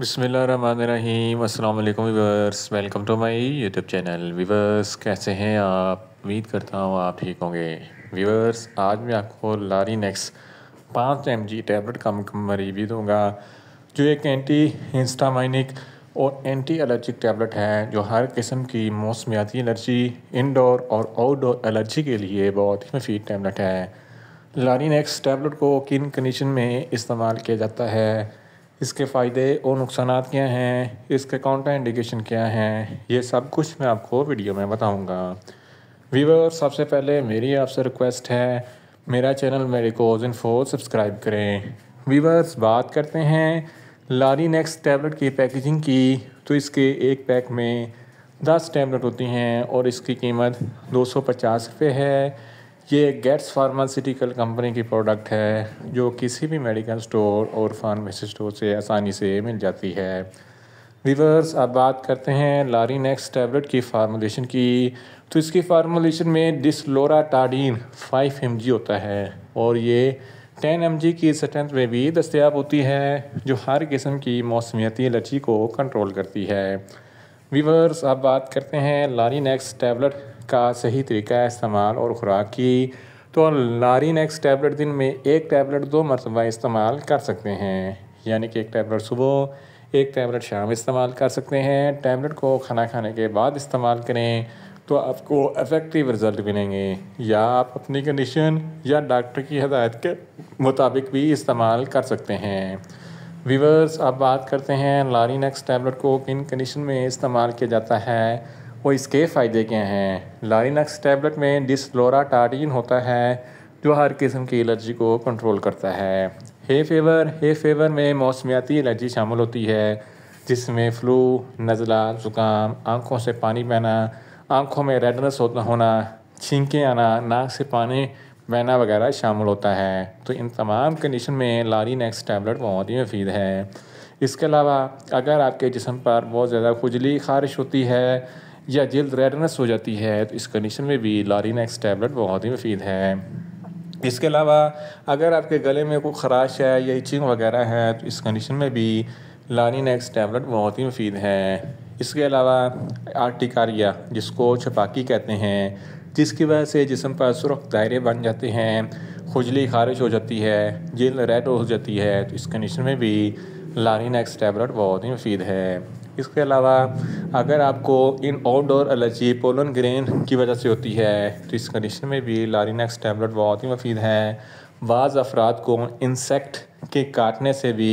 बसमीम अल्लाम viewers welcome to my YouTube channel viewers कैसे हैं आप उम्मीद करता हूँ आप ठीक होंगे वीवर्स आज मैं आपको लारी नेक्स पाँच एम जी टैबलेट का मुकम्मल रिव्यू दूँगा जो एक एंटी इंस्टामाइनिक और एंटी एलर्जिक टैबलेट है जो हर किस्म की मौसमियाती एलर्जी इनडोर और आउटडोर एलर्जी के लिए बहुत ही मुफीद टैबलेट है लारी नेक्स टैबलेट को किन कंडीशन में इस्तेमाल किया जाता है इसके फ़ायदे और नुकसान क्या हैं इसके काउंटर इंडिकेशन क्या हैं ये सब कुछ मैं आपको वीडियो में बताऊंगा व्यूवर सबसे पहले मेरी आपसे रिक्वेस्ट है मेरा channel medicos info subscribe करें वीवर्स बात करते हैं लारी नेक्स्ट टैबलेट की पैकेजिंग की तो इसके एक पैक में दस टैबलेट होती हैं और इसकी कीमत दो सौ पचास रुपये है ये गेट्स फार्मास्यूटिकल कंपनी की प्रोडक्ट है जो किसी भी मेडिकल स्टोर और फार्मेसी स्टोर से आसानी से मिल जाती है वीवर्स अब बात करते हैं लारीनेक्स टैबलेट की फार्मोलेशन की तो इसकी फार्मोलेशन में डिसलोरा टाडीन फाइव एम होता है और ये टेन एम की स्ट्रेंथ में भी दस्तियाब होती है जो हर किस्म की मौसमियाती एलर्जी को कंट्रोल करती है वीवर्स अब बात करते हैं लारीनेक्स टैबलेट का सही तरीका इस्तेमाल और ख़ुराक की तो लारीनेक्स टैबलेट दिन में एक टैबलेट दो मरतबा इस्तेमाल कर सकते हैं यानी कि एक टैबलेट सुबह एक टैबलेट शाम इस्तेमाल कर सकते हैं टैबलेट को खाना खाने के बाद इस्तेमाल करें तो आपको इफ़ेक्टिव रिज़ल्ट मिलेंगे या आप अपनी कंडीशन या डॉक्टर की हदायत के मुताबिक भी इस्तेमाल कर सकते हैं वीवर्स अब बात करते हैं लारीनेक्स टैबलेट को किन कंडीशन में इस्तेमाल किया जाता है वो इसके फ़ायदे क्या हैं लारिनक्स टैबलेट में डिसलोराटाटीन होता है जो हर किस्म की एलर्जी को कंट्रोल करता है हे फेवर हे फेवर में मौसमियाती एलर्जी शामिल होती है जिसमें फ्लू नज़ला ज़ुकाम आँखों से पानी बहना आँखों में रेडनेस होता होना छींके आना नाक से पानी बहना वगैरह शामिल होता है तो इन तमाम कंडीशन में लारी नेक्स टैबलेट बहुत ही मुफीद है इसके अलावा अगर आपके जिसम पर बहुत ज़्यादा खुजली खारिश होती है या जल्द रेडनेस हो जाती है तो इस कंडीशन में भी लारीनेक्स टैबलेट बहुत ही मुफीद है इसके अलावा अगर आपके गले में कोई खराश है या इचिंग वगैरह है तो इस कंडीशन में भी लारीनेक्स टैबलेट बहुत ही मुफीद है इसके अलावा आर्टिकारिया जिसको छपाकी कहते हैं जिसकी वजह से जिसम पर सुरख दायरे बन जाते हैं खुजली खारिश हो जाती है जल्द रेड हो जाती है तो इस कंडीशन में भी लारीनेक्स टैबलेट बहुत ही मुफीद है इसके अलावा अगर आपको इन आउटडोर एलर्जी पोलन ग्रेन की वजह से होती है तो इस कंडीशन में भी लारीनेक्स टैबलेट बहुत ही मुफीद है बाज़ अफराद को इंसेक्ट के काटने से भी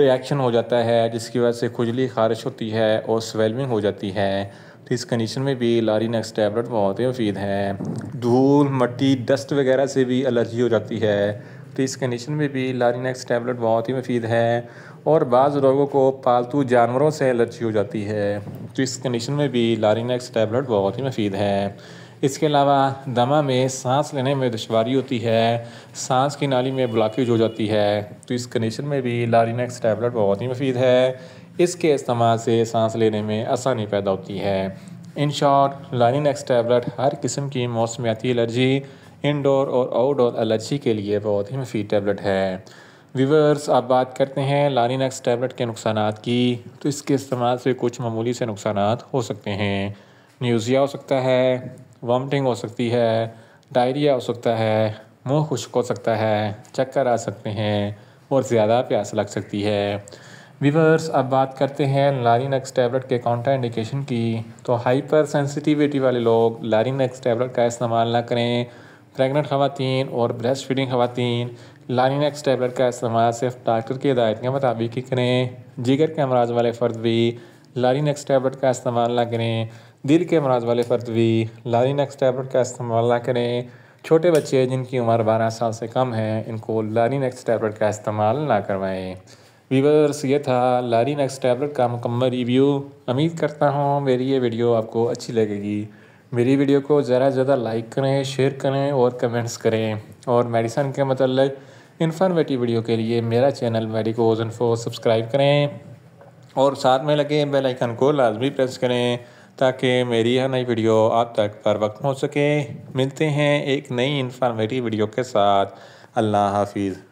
रिएक्शन हो जाता है जिसकी वजह से खुजली खारिश होती है और स्वेलमिंग हो जाती है तो इस कंडीशन में भी लारीनेक्स टैबलेट बहुत ही मुफीद है धूल मट्टी डस्ट वगैरह से भी एलर्जी हो जाती है तो इस कंडीशन में भी लारीनेक्स टैबलेट बहुत ही मुफीद है और बाज़ लोगों को पालतू जानवरों से एलर्जी हो जाती है तो इस कंडीशन में भी लारीनेक्स टैबलेट बहुत ही मफीद है इसके अलावा दमा में सांस लेने में दुशारी होती है सांस की नाली में ब्लॉकेज हो जाती है तो इस कंडीशन में भी लारीनेक्स टैबलेट बहुत ही मफीद है इसके इस्तेमाल से सांस लेने में आसानी पैदा होती है इन शॉर्ट लारीनेक्स टैबलेट हर किस्म की मौसमियाती एलर्जी इनडोर और आउटडोर एलर्जी के लिए बहुत ही मफीद टैबलेट है वीवर्स आप बात करते हैं लारीनक्स टैबलेट के नुकसान की तो इसके इस्तेमाल से कुछ मामूली से नुकसान हो सकते हैं न्यूज़िया हो सकता है वामटिंग हो सकती है डायरिया हो सकता है मुँह खुश्क हो सकता है चक्कर आ सकते हैं और ज़्यादा प्यास लग सकती है वीवर्स अब बात करते हैं लारीनक्स टैबलेट के काउंटर इंडिकेशन की तो हाइपर सेंसिटिविटी वाले लोग लारीनक्स टैबलेट का इस्तेमाल ना करें प्रेगनेंट खातन और ब्रेस्ट फीडिंग खातन लानिनेक्स टैबलेट का इस्तेमाल सिर्फ डॉक्टर की हिदायत के मुताबिक ही करें जिगर के अमराज वाले फ़र्द भी लारिनेक्स टैबलेट का इस्तेमाल ना करें दिल के अमराज वाले फ़र्द भी लारिनेक्स टैबलेट का इस्तेमाल ना करें छोटे बच्चे जिनकी उम्र बारह साल से कम है इनको लारिनेक्स टैबलेट का इस्तेमाल ना करवाएँ वीवर्स ये था लारिनेक्स टैबलेट का मुकम्मल रिव्यू उम्मीद करता हूँ मेरी ये वीडियो आपको अच्छी लगेगी मेरी वीडियो को ज़्यादा से ज़्यादा लाइक करें शेयर करें और कमेंट्स करें और मेडिसन के मतलब इन्फॉर्मेटिव वीडियो के लिए मेरा चैनल मेडिकोज इन्फो सब्सक्राइब करें और साथ में लगे बेल आइकन को लाजमी प्रेस करें ताकि मेरी यह नई वीडियो आप तक पर वक्त पहुँच सके मिलते हैं एक नई इन्फॉर्मेटिव वीडियो के साथ अल्लाह हाफिज़